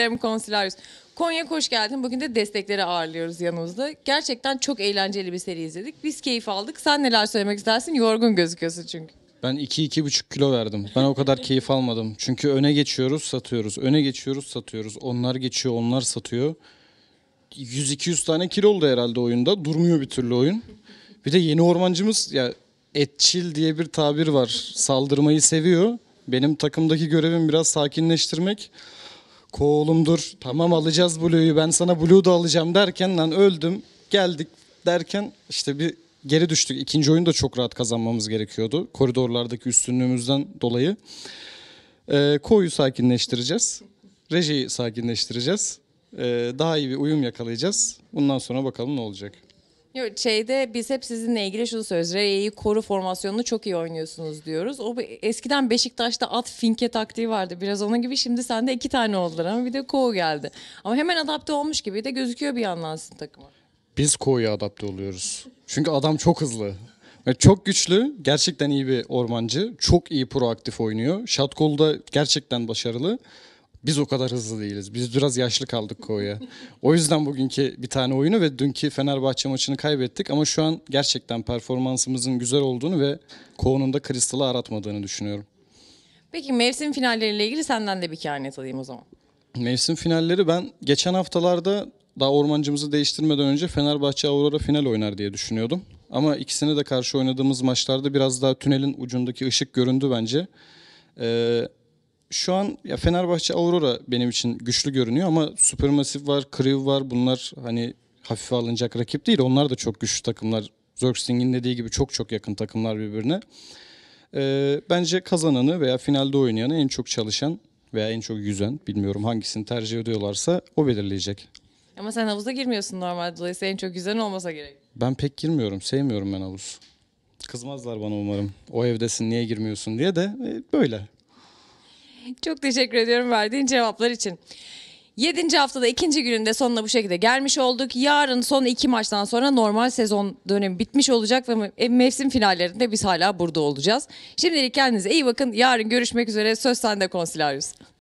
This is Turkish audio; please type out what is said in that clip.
Cem Konsilarius, Konya hoş geldin. Bugün de destekleri ağırlıyoruz yanımızda. Gerçekten çok eğlenceli bir seri izledik. Biz keyif aldık. Sen neler söylemek istersin? Yorgun gözüküyorsun çünkü. Ben 2-2,5 kilo verdim. Ben o kadar keyif almadım. Çünkü öne geçiyoruz, satıyoruz. Öne geçiyoruz, satıyoruz. Onlar geçiyor, onlar satıyor. 100-200 tane kilo oldu herhalde oyunda. Durmuyor bir türlü oyun. Bir de yeni ormancımız ya etçil diye bir tabir var. Saldırmayı seviyor. Benim takımdaki görevim biraz sakinleştirmek koğulumdur. Tamam alacağız Blue'yu ben sana Blue da alacağım derken lan öldüm geldik derken işte bir geri düştük. İkinci oyunu da çok rahat kazanmamız gerekiyordu. Koridorlardaki üstünlüğümüzden dolayı. E, koyu sakinleştireceğiz. Rejiyi sakinleştireceğiz. E, daha iyi bir uyum yakalayacağız. Bundan sonra bakalım ne olacak. Yok şeyde biz hep sizinle ilgili şunu söylüyoruz. Rey'i koru formasyonunu çok iyi oynuyorsunuz diyoruz. O bir- eskiden Beşiktaş'ta at finke taktiği vardı. Biraz onun gibi şimdi sende iki tane oldular ama bir de Koğu geldi. Ama hemen adapte olmuş gibi de gözüküyor bir yandan sizin takıma. Biz Ko'ya adapte oluyoruz. Çünkü adam çok hızlı. Ve çok güçlü, gerçekten iyi bir ormancı. Çok iyi proaktif oynuyor. Şat gerçekten başarılı. Biz o kadar hızlı değiliz. Biz biraz yaşlı kaldık Koya. o yüzden bugünkü bir tane oyunu ve dünkü Fenerbahçe maçını kaybettik. Ama şu an gerçekten performansımızın güzel olduğunu ve Koğu'nun da Kristal'ı aratmadığını düşünüyorum. Peki mevsim finalleriyle ilgili senden de bir kehanet alayım o zaman. Mevsim finalleri ben geçen haftalarda daha ormancımızı değiştirmeden önce Fenerbahçe Aurora final oynar diye düşünüyordum. Ama ikisini de karşı oynadığımız maçlarda biraz daha tünelin ucundaki ışık göründü bence. Ee, şu an ya Fenerbahçe Aurora benim için güçlü görünüyor ama Supermassive var, Kriv var. Bunlar hani hafife alınacak rakip değil. Onlar da çok güçlü takımlar. Zergsting'in dediği gibi çok çok yakın takımlar birbirine. Ee, bence kazananı veya finalde oynayanı en çok çalışan veya en çok yüzen bilmiyorum hangisini tercih ediyorlarsa o belirleyecek. Ama sen havuza girmiyorsun normalde dolayısıyla en çok yüzen olmasa gerek. Ben pek girmiyorum. Sevmiyorum ben havuz. Kızmazlar bana umarım. O evdesin niye girmiyorsun diye de e, böyle. Çok teşekkür ediyorum verdiğin cevaplar için. 7. haftada ikinci gününde sonuna bu şekilde gelmiş olduk. Yarın son iki maçtan sonra normal sezon dönemi bitmiş olacak ve e, mevsim finallerinde biz hala burada olacağız. Şimdilik kendinize iyi bakın. Yarın görüşmek üzere. Söz sende konsilaryus.